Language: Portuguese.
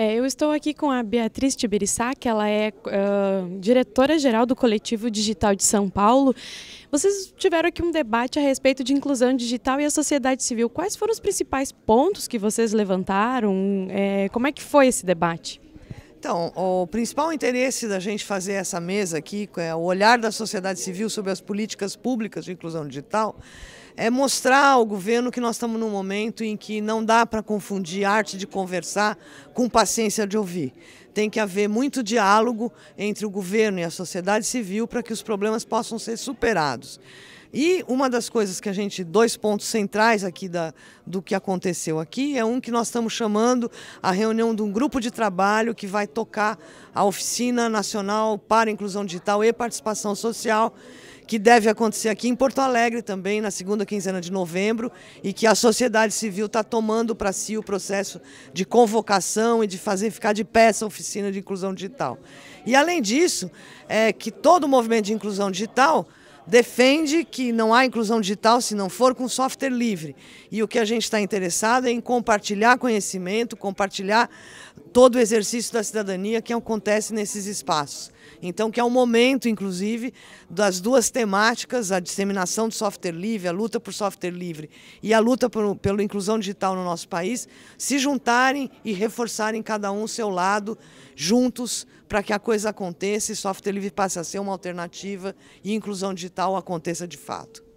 É, eu estou aqui com a Beatriz Tiberissá, que ela é uh, diretora-geral do Coletivo Digital de São Paulo. Vocês tiveram aqui um debate a respeito de inclusão digital e a sociedade civil. Quais foram os principais pontos que vocês levantaram? É, como é que foi esse debate? Então, o principal interesse da gente fazer essa mesa aqui, é o olhar da sociedade civil sobre as políticas públicas de inclusão digital, é mostrar ao governo que nós estamos num momento em que não dá para confundir arte de conversar com paciência de ouvir. Tem que haver muito diálogo entre o governo e a sociedade civil para que os problemas possam ser superados. E uma das coisas que a gente, dois pontos centrais aqui da, do que aconteceu aqui, é um que nós estamos chamando a reunião de um grupo de trabalho que vai tocar a Oficina Nacional para Inclusão Digital e Participação Social, que deve acontecer aqui em Porto Alegre também, na segunda quinzena de novembro, e que a sociedade civil está tomando para si o processo de convocação e de fazer ficar de pé essa oficina de inclusão digital. E além disso, é que todo o movimento de inclusão digital defende que não há inclusão digital se não for com software livre. E o que a gente está interessado é em compartilhar conhecimento, compartilhar todo o exercício da cidadania que acontece nesses espaços. Então, que é o um momento, inclusive, das duas temáticas, a disseminação do software livre, a luta por software livre e a luta por, pela inclusão digital no nosso país, se juntarem e reforçarem cada um o seu lado, juntos, para que a coisa aconteça e software livre passe a ser uma alternativa e inclusão digital aconteça de fato.